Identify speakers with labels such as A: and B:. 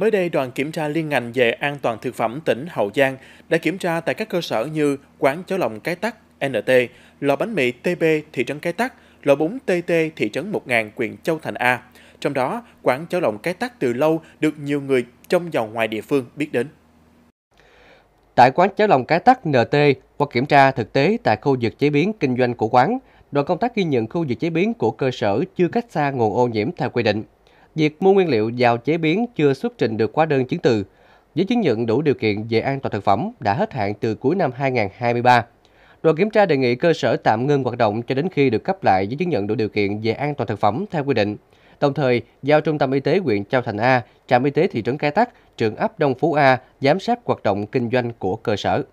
A: Mới đây, đoàn kiểm tra liên ngành về an toàn thực phẩm tỉnh Hậu Giang đã kiểm tra tại các cơ sở như quán cháo lòng Cái Tắc, NT, lò bánh mì TB thị trấn Cái Tắc, lò bún TT thị trấn 1000 huyện Châu Thành A. Trong đó, quán cháo lòng Cái Tắc từ lâu được nhiều người trong và ngoài địa phương biết đến.
B: Tại quán cháo lòng Cái Tắc NT, qua kiểm tra thực tế tại khu vực chế biến kinh doanh của quán, đoàn công tác ghi nhận khu vực chế biến của cơ sở chưa cách xa nguồn ô nhiễm theo quy định việc mua nguyên liệu vào chế biến chưa xuất trình được hóa đơn chứng từ, giấy chứng nhận đủ điều kiện về an toàn thực phẩm đã hết hạn từ cuối năm 2023. Đoàn kiểm tra đề nghị cơ sở tạm ngưng hoạt động cho đến khi được cấp lại giấy chứng nhận đủ điều kiện về an toàn thực phẩm theo quy định. Đồng thời, giao Trung tâm Y tế huyện Châu Thành A, Trạm Y tế thị trấn Cái Tắc, Trưởng ấp Đông Phú A giám sát hoạt động kinh doanh của cơ sở.